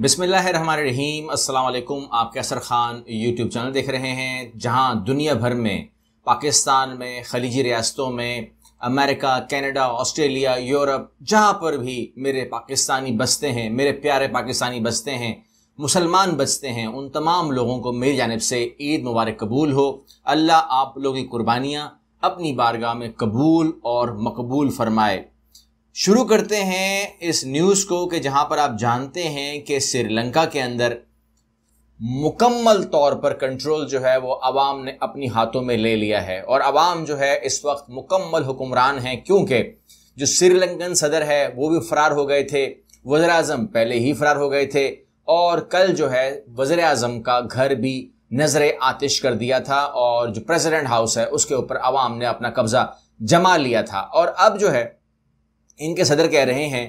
बिसमीम अल्लाम आप कैसर ख़ान यूट्यूब चैनल देख रहे हैं जहां दुनिया भर में पाकिस्तान में खलीजी रियासतों में अमेरिका कनाडा ऑस्ट्रेलिया यूरोप जहां पर भी मेरे पाकिस्तानी बसते हैं मेरे प्यारे पाकिस्तानी बसते हैं मुसलमान बसते हैं उन तमाम लोगों को मेरी जानब से ईद मुबारक कबूल हो अल्लाह आप लोगों की कुर्बानियाँ अपनी बारगाह में कबूल और मकबूल फरमाए शुरू करते हैं इस न्यूज़ को कि जहां पर आप जानते हैं कि श्रीलंका के अंदर मुकम्मल तौर पर कंट्रोल जो है वो अवाम ने अपनी हाथों में ले लिया है और अवाम जो है इस वक्त मुकम्मल हुक्मरान हैं क्योंकि जो श्रीलंकन सदर है वो भी फरार हो गए थे वजर अजम पहले ही फरार हो गए थे और कल जो है वजर अजम का घर भी नजर आतिश कर दिया था और जो प्रेसिडेंट हाउस है उसके ऊपर अवाम ने अपना कब्जा जमा लिया था और अब जो है इनके सदर कह रहे हैं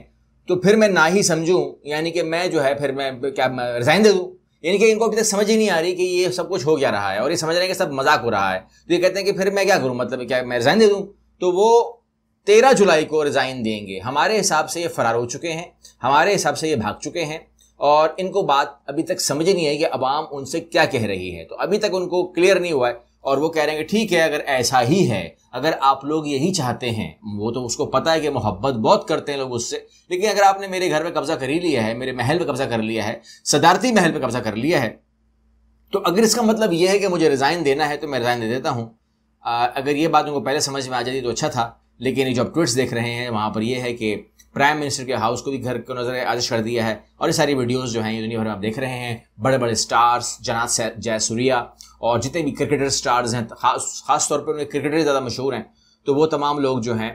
तो फिर मैं ना ही समझूं यानी कि मैं जो है फिर मैं क्या रिज़ाइन दे दूं यानी कि इनको अभी तक समझ ही नहीं आ रही कि ये सब कुछ हो क्या रहा है और ये समझ रहे हैं कि सब मजाक हो रहा है तो ये कहते हैं कि फिर मैं क्या करूं मतलब क्या मैं रिज़ाइन दे दूं तो वो तेरह जुलाई को रिज़ाइन देंगे हमारे हिसाब से ये फ़रार हो चुके हैं हमारे हिसाब से ये भाग चुके हैं और इनको बात अभी तक समझ नहीं आई कि अवाम उनसे क्या कह रही है तो अभी तक उनको क्लियर नहीं हुआ है और वो कह रहे हैं ठीक है अगर ऐसा ही है अगर आप लोग यही चाहते हैं वो तो उसको पता है कि मोहब्बत बहुत करते हैं लोग उससे लेकिन अगर आपने मेरे घर पर कब्जा कर ही लिया है मेरे महल पर कब्जा कर लिया है सदारती महल पर कब्जा कर लिया है तो अगर इसका मतलब यह है कि मुझे रिज़ाइन देना है तो मैं रिज़ाइन दे देता हूँ अगर ये बात उनको पहले समझ में आ जाती तो अच्छा था लेकिन जो आप ट्विट्स देख रहे हैं वहाँ पर यह है कि प्राइम मिनिस्टर के हाउस को भी घर को नजर आदेश कर दिया है और ये सारी वीडियोस जो हैं ये दुनिया भर में आप देख रहे हैं बड़े बड़े स्टार्स जनाथ जय सूर्या और जितने भी क्रिकेटर स्टार्स हैं खास खास तौर पर उनके क्रिकेटर ज़्यादा मशहूर हैं तो वो तमाम लोग जो हैं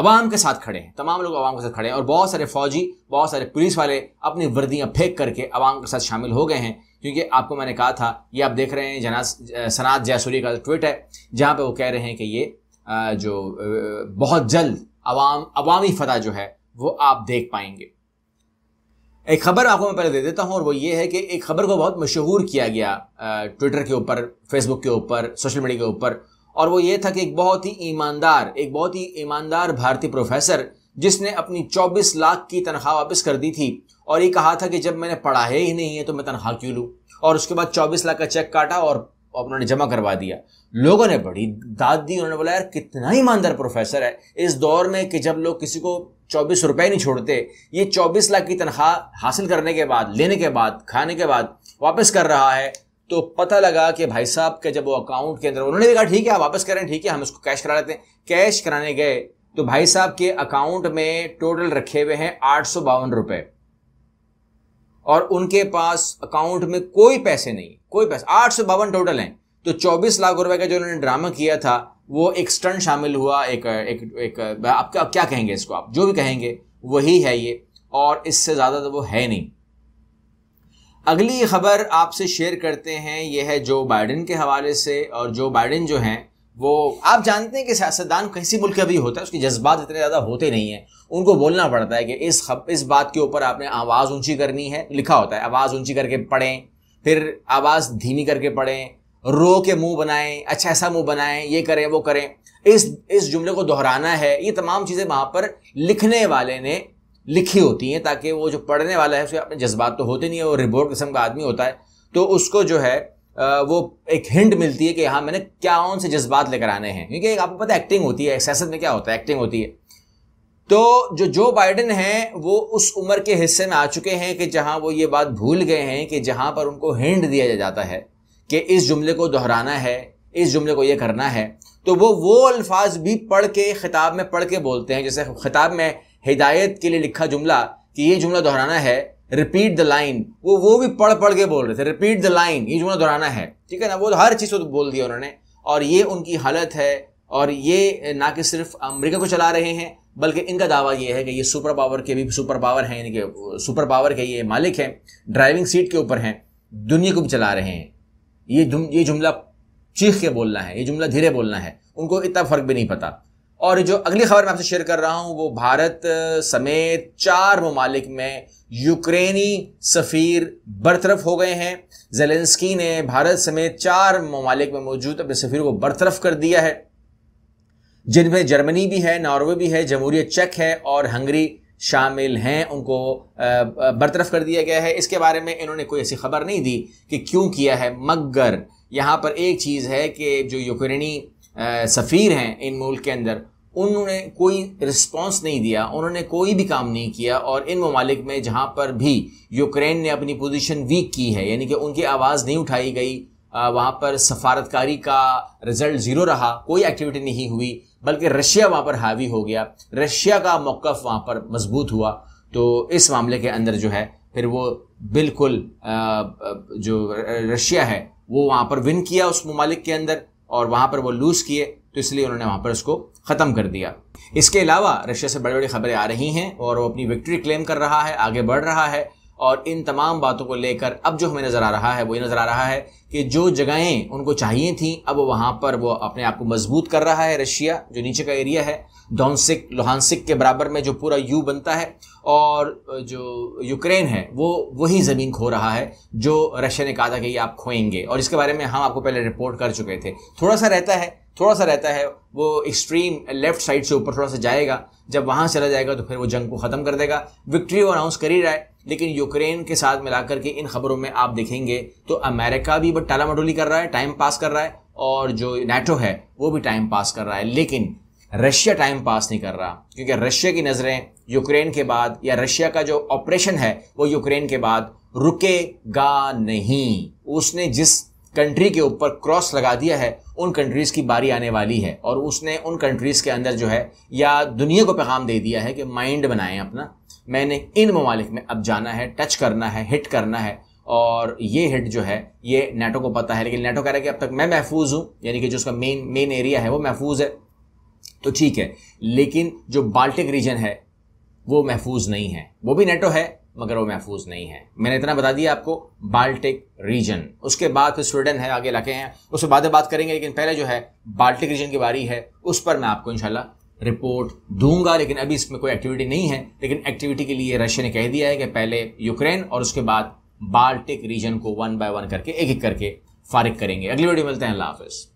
आवाम के साथ खड़े हैं तमाम लोग आवाम के साथ खड़े हैं और बहुत सारे फौजी बहुत सारे पुलिस वाले अपनी वर्दियाँ फेंक करके आवाम के साथ शामिल हो गए हैं क्योंकि आपको मैंने कहा था ये आप देख रहे हैं जना सनात जयसूरी का ट्वीट है जहाँ पर वो कह रहे हैं कि ये जो बहुत जल्द आवाम अवामी फतह जो है वो आप देख पाएंगे एक खबर आपको मैं पहले दे देता हूं और वो ये है कि एक खबर को बहुत मशहूर किया गया ट्विटर के ऊपर फेसबुक के ऊपर सोशल मीडिया के ऊपर और वो ये था कि एक बहुत ही ईमानदार एक बहुत ही ईमानदार भारतीय प्रोफेसर जिसने अपनी 24 लाख की तनख्वाह वापस कर दी थी और ये कहा था कि जब मैंने पढ़ाया ही नहीं है तो मैं तनख्वाह क्यों लूँ और उसके बाद 24 लाख का चेक काटा और और उन्होंने जमा करवा दिया लोगों ने बड़ी दाद दी उन्होंने बोला यार कितना ईमानदार प्रोफेसर है इस दौर में कि जब लोग किसी को चौबीस रुपए नहीं छोड़ते ये चौबीस लाख की तनख्वाह हासिल करने के बाद लेने के बाद खाने के बाद वापस कर रहा है तो पता लगा कि भाई साहब के जब वो अकाउंट के अंदर उन्होंने कहा ठीक है आप वापस करें ठीक है हम इसको कैश करा लेते हैं कैश कराने गए तो भाई साहब के अकाउंट में टोटल रखे हुए हैं आठ सौ बावन रुपये और उनके पास अकाउंट में कोई पैसे नहीं कोई पैसे आठ सौ बावन टोटल हैं तो चौबीस लाख रुपए का जो उन्होंने ड्रामा किया था वो एक स्टंट शामिल हुआ एक एक एक आप क्या, क्या कहेंगे इसको आप जो भी कहेंगे वही है ये और इससे ज़्यादा तो वो है नहीं अगली खबर आपसे शेयर करते हैं यह है जो बाइडन के हवाले से और जो बाइडन जो हैं वो आप जानते हैं कि सियासतदान किसी मुल्क का भी होता है उसके जज्बात इतने ज़्यादा होते नहीं हैं उनको बोलना पड़ता है कि इस खब इस बात के ऊपर आपने आवाज़ ऊंची करनी है लिखा होता है आवाज़ ऊंची करके पढ़ें फिर आवाज़ धीमी करके पढ़ें रो के मुंह बनाएं अच्छा ऐसा मुंह बनाएं ये करें वो करें इस इस जुमले को दोहराना है ये तमाम चीज़ें वहाँ पर लिखने वाले ने लिखी होती हैं ताकि वो जो पढ़ने वाला है उसके अपने जज्बात तो होते नहीं है वो रिपोर्ट किस्म का आदमी होता है तो उसको जो है वो एक हिंट मिलती है कि हाँ मैंने क्या कौन से जज्बात लेकर आने हैं क्योंकि आपको पता है एक्टिंग होती है सियासत में क्या होता है एक्टिंग होती है तो जो जो बाइडन हैं वो उस उम्र के हिस्से में आ चुके हैं कि जहाँ वो ये बात भूल गए हैं कि जहाँ पर उनको हिंट दिया जाता है कि इस जुमले को दोहराना है इस जुमले को ये करना है तो वो वो अल्फाज भी पढ़ के ख़िताब में पढ़ के बोलते हैं जैसे ख़िताब में हिदायत के लिए लिखा जुमला कि ये जुमला दोहराना है रिपीट द लाइन वो वो भी पढ़ पढ़ के बोल रहे थे रिपीट द लाइन ये जुमला दोहराना है ठीक है ना वो हर चीज़ को बोल दिया उन्होंने और ये उनकी हालत है और ये ना कि सिर्फ अमेरिका को चला रहे हैं बल्कि इनका दावा ये है कि ये सुपर पावर के भी सुपर पावर हैं इनके सुपर पावर के ये मालिक हैं ड्राइविंग सीट के ऊपर हैं दुनिया को भी चला रहे हैं ये जुम ये जुमला चीख के बोलना है ये जुमला धीरे बोलना है उनको इतना फ़र्क भी नहीं पता और जो अगली खबर मैं आपसे शेयर कर रहा हूं वो भारत समेत चार ममालिक में यूक्रेनी सफ़ीर बरतरफ हो गए हैं जेलेंस्की ने भारत समेत चार ममालिक में मौजूद अपने सफ़ीर को बरतरफ कर दिया है जिनमें जर्मनी भी है नॉर्वे भी है जमहूरियत चेक है और हंगरी शामिल हैं उनको बरतरफ कर दिया गया है इसके बारे में इन्होंने कोई ऐसी खबर नहीं दी कि क्यों किया है मगर यहाँ पर एक चीज़ है कि जो यूक्रेनी सफ़ीर हैं इन मुल्क के अंदर उन्होंने कोई रिस्पांस नहीं दिया उन्होंने कोई भी काम नहीं किया और इन ममालिक में जहाँ पर भी यूक्रेन ने अपनी पोजीशन वीक की है यानी कि उनकी आवाज़ नहीं उठाई गई वहाँ पर सफारतकारी का रिज़ल्ट ज़ीरो रहा कोई एक्टिविटी नहीं हुई बल्कि रशिया वहाँ पर हावी हो गया रशिया का मौक़ वहाँ पर मजबूत हुआ तो इस मामले के अंदर जो है फिर वो बिल्कुल जो रशिया है वो वहाँ पर विन किया उस ममालिक के अंदर और वहाँ पर वो लूज़ किए तो इसलिए उन्होंने वहाँ पर उसको ख़त्म कर दिया इसके अलावा रशिया से बड़ी बड़ी खबरें आ रही हैं और वो अपनी विक्ट्री क्लेम कर रहा है आगे बढ़ रहा है और इन तमाम बातों को लेकर अब जो हमें नज़र आ रहा है वो ये नज़र आ रहा है कि जो जगहें उनको चाहिए थी अब वहाँ पर वो अपने आप को मजबूत कर रहा है रशिया जो नीचे का एरिया है डोंसिक लोहानसिक के बराबर में जो पूरा यू बनता है और जो यूक्रेन है वो वही ज़मीन खो रहा है जो रशिया ने कहा था कि ये आप खोएंगे और इसके बारे में हम आपको पहले रिपोर्ट कर चुके थे थोड़ा सा रहता है थोड़ा सा रहता है वो एक्सट्रीम लेफ्ट साइड से ऊपर थोड़ा सा जाएगा जब वहाँ चला जाएगा तो फिर वो जंग को ख़त्म कर देगा विक्ट्री वो अनाउंस कर ही रहा है लेकिन यूक्रेन के साथ मिलाकर के इन खबरों में आप देखेंगे तो अमेरिका भी बट टाला मटोली कर रहा है टाइम पास कर रहा है और जो नेटो है वो भी टाइम पास कर रहा है लेकिन रशिया टाइम पास नहीं कर रहा क्योंकि रशिया की नज़रें यूक्रेन के बाद या रशिया का जो ऑपरेशन है वो यूक्रेन के बाद रुकेगा नहीं उसने जिस कंट्री के ऊपर क्रॉस लगा दिया है उन कंट्रीज़ की बारी आने वाली है और उसने उन कंट्रीज़ के अंदर जो है या दुनिया को पैगाम दे दिया है कि माइंड बनाएं अपना मैंने इन ममालिक में अब जाना है टच करना है हिट करना है और ये हिट जो है ये नेटो को पता है लेकिन नेटो कह रहा है कि अब तक मैं महफूज हूँ यानी कि जो उसका मेन मेन एरिया है वो महफूज है तो ठीक है लेकिन जो बाल्टिक रीजन है वो महफूज नहीं है वो भी नेटो है मगर वो महफूज नहीं है मैंने इतना बता दिया आपको बाल्टिक रीजन उसके बाद फिर स्वीडन है आगे इलाके हैं उसके बाद बात करेंगे लेकिन पहले जो है बाल्टिक रीजन की बारी है उस पर मैं आपको इंशाल्लाह रिपोर्ट दूंगा लेकिन अभी इसमें कोई एक्टिविटी नहीं है लेकिन एक्टिविटी के लिए रशिया ने कह दिया है कि पहले यूक्रेन और उसके बाद बाल्टिक रीजन को वन बाय वन करके एक एक करके फारिग करेंगे अगली वीडियो मिलते हैं अल्लाह हाफिज़